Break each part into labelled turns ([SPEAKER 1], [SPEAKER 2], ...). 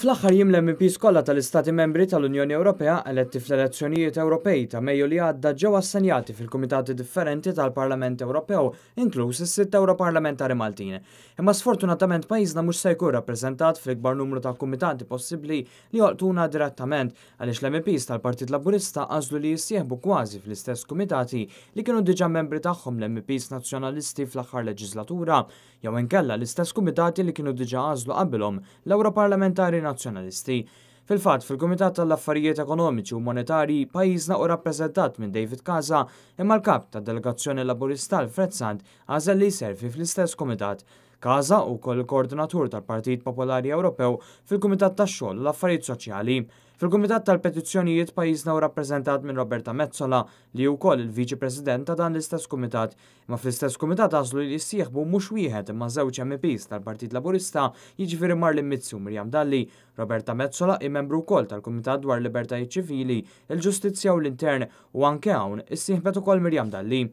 [SPEAKER 1] Fl-aħħar jimlem MPs kollha tal-Istati Membri tal-Unjoni Ewropea eletti fl-elezzjonijiet Ewropej ta' Mejju li għadda ġew assenjati fil-Kumitati differenti tal-Parlament Ewropew, inkluż is-sitt Europarlamentari Maltin. Imma sfortunatament pajjiżna mhux se jkun rappreżentat fl-ikbar numru ta' kumitati possibbli li joqtuna direttament għaliex l-MPs tal-Partit Laburista għażlu li jissieħbu kważi fl-istess kumitati li kienu diġà membri tagħhom l-MPs nazzjonalisti fl-aħħar leġislatura jew inkella l-istess kumitati li kienu diġà għażlu qabilhom l-Europarlamentari nazjonalisti. Fil-fatt, fil-Kumitat tal-Affarijiet Ekonomiċi u Monetari pajjiżna u rappreżentat minn David Kaza imma l-kap tad delegazzjoni laburista l-Frezzant għażel li servi fl-istess kumitat. Kaza u koll koordinatur tal-Partit Popolari Ewropew fil-Kumitat tax-xogħol u l-Affarijiet Soċjali. Fil-Kumitat tal-Petizzjonijiet pajjiżna u rappreżentat minn Roberta Mezzola li wkoll il-Viċi President ta' dan l-istess kumitat, ma fl-istess kumitat għażlu li jissieħbu mhux wieħed imma żewġ MPs tal-Partit Laburista jiġifieri Marlin Mizzu Mirjam Dalli, Roberta Mezzola l-membru wkoll tal-Kumitat dwar Libertajiet Ċivili, il-Ġustizzja u l-Intern u anke hawn issieħbet ukoll Mirjam Dalli.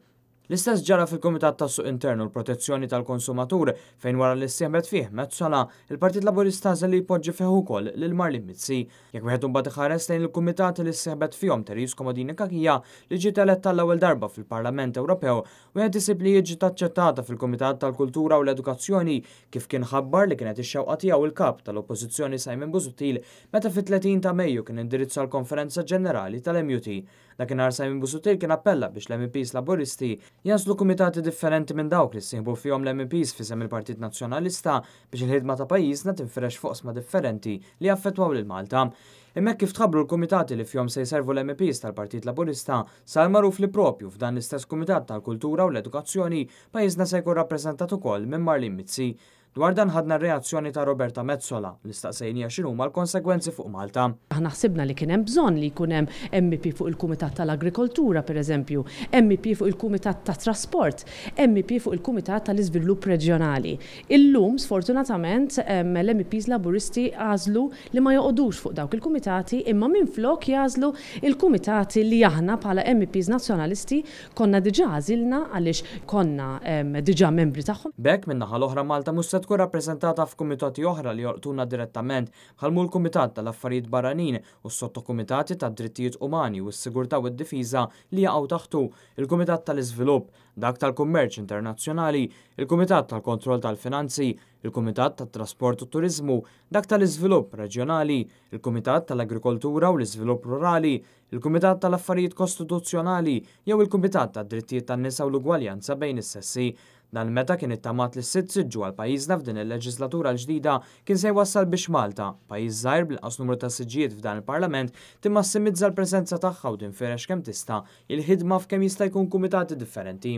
[SPEAKER 1] L-istess ġara fil-Komitat tas suq Internu l-Protezzjoni tal-Konsumatur fejn wara li sseħbet fih Mezzola il-Partit Laburista li jpoġġi fih ukoll lil Marlin Mizzi. Jekk wieħed imbagħad ħares lejn il-kumitat li sseħbet fihom Teris Komodini Kakija li ġiet elett tal ewwel darba fil-Parlament Ewropew, wieħed isib li jiġi taċċettata fil-Kumitat tal-Kultura u l-Edukazzjoni kif kien ħabbar li kienet ix-xewqa tiegħu il-kap tal-Oppożizzjoni Simon Busuttil meta fit-30 ta' Mejju kien indirizza l-Konferenza Ġenerali tal-MUT. Dakinhar Simon Busuttil kien appella biex l-MPs Laburisti jaslu kumitati differenti minn dawk li s-sihbu fihom l-MPs fisem il-Partit Nazzjonalista biex il-ħidma ta' pajjiżna tinferex foqsma differenti li affettwaw lil Malta. Imma kif tħabru l-kumitati li fjom se jservu l-MPs tal-Partit Laburista sar maruf li propju f'dan l-istess kumitat tal-Kultura u l-Edukazzjoni pajjiżna se jkun rappresentatu ukoll minn Marlin Mizzi. Dwar dan ħadna reazzjoni ta' Roberta Mezzola li staqsejnija xinu ma l-konsekwenzi fuq Malta. Aħna ħsibna li kien hemm bżonn li jkun hemm MP
[SPEAKER 2] fuq il-Kumitat tal-Agrikoltura pereżempju, MP fuq il-Kumitat ta' Trasport, MP fuq il-Kumitat tal-Iżvilupp Reġjonali. Illum sfortunatament l-MPs Laburisti għażlu li ma joqodux fuq dawk il-kumitati imma minn flok jażlu il-kumitati li aħna bħala MPs nazzjonalisti konna diġa għażilna għaliex konna diġa membri tagħhom.
[SPEAKER 1] Bek minnaħal naħa l-oħra Malta Musset tkun rappreżentata f'kumitati oħra li joqtuna direttament bħalmu l-Kumitat tal-Affarijiet Barranin u s-Sottokumitati tad-Drittijiet Umani u s-Sigurtà u d-Difiża li jaqgħu taħtu il-Kumitat tal-Iżvilupp, dak tal-Kummerċ Internazzjonali, il-Kumitat tal-Kontroll tal-Finanzi, il-Kumitat tat-Trasport u Turizmu, dak tal-Iżvilupp Reġjonali, il-Kumitat tal-Agrikoltura u l-Iżvilupp Rurali, il-Kumitat tal-Affarijiet Kostituzzjonali jew il-Kumitat tad-Drittijiet tan-Nisa u l-Ugwaljanza bejn is-sessi. Dan meta kien it-tamat li s-sitt siġġu għal pajizna f'din il-leġislatura l-ġdida kien se jwassal biex Malta, pajiz żgħir bl-qas numru ta' siġġijiet f'dan il-Parlament timmassimizza l-preżenza tagħha u tinferex kemm tista' il-ħidma f'kemm jista' jkun kumitati differenti.